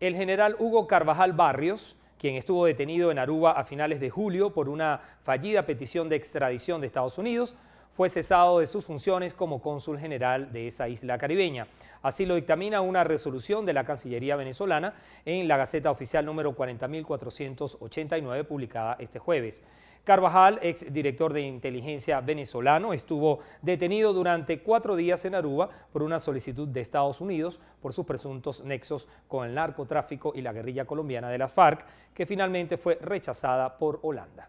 El general Hugo Carvajal Barrios, quien estuvo detenido en Aruba a finales de julio por una fallida petición de extradición de Estados Unidos, fue cesado de sus funciones como cónsul general de esa isla caribeña. Así lo dictamina una resolución de la Cancillería venezolana en la Gaceta Oficial número 40.489 publicada este jueves. Carvajal, ex director de inteligencia venezolano, estuvo detenido durante cuatro días en Aruba por una solicitud de Estados Unidos por sus presuntos nexos con el narcotráfico y la guerrilla colombiana de las FARC, que finalmente fue rechazada por Holanda.